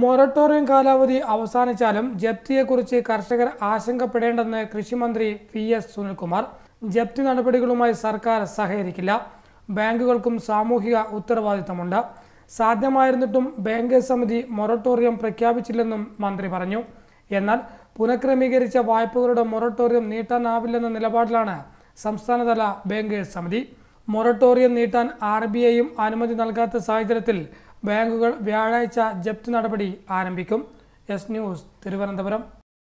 moratorium കാലാവധി അവസാനിച്ചാലും ജപ്തിയെക്കുറിച്ച് കർഷകർ ആശങ്കപ്പെടേണ്ടെന്ന് കൃഷിമന്ത്രി പി എസ് സുനിൽകുമാർ ജപ്തി നടപടികളുമായി സർക്കാർ സഹകരിക്കില്ല ബാങ്കുകൾക്കും സാമൂഹിക ഉത്തരവാദിത്തമുണ്ട് സാധ്യമായിരുന്നിട്ടും ബാങ്കേഴ്സ് സമിതി മൊറട്ടോറിയം പ്രഖ്യാപിച്ചില്ലെന്നും മന്ത്രി പറഞ്ഞു എന്നാൽ പുനഃക്രമീകരിച്ച വായ്പകളുടെ മൊറട്ടോറിയം നീട്ടാനാവില്ലെന്ന നിലപാടിലാണ് സംസ്ഥാനതല ബാങ്കേഴ്സ് സമിതി മൊറട്ടോറിയം നീട്ടാൻ ആർ ബി ഐയും അനുമതി നൽകാത്ത സാഹചര്യത്തിൽ ബാങ്കുകൾ വ്യാഴാഴ്ച ജപ്തി നടപടി ആരംഭിക്കും എസ് ന്യൂസ് തിരുവനന്തപുരം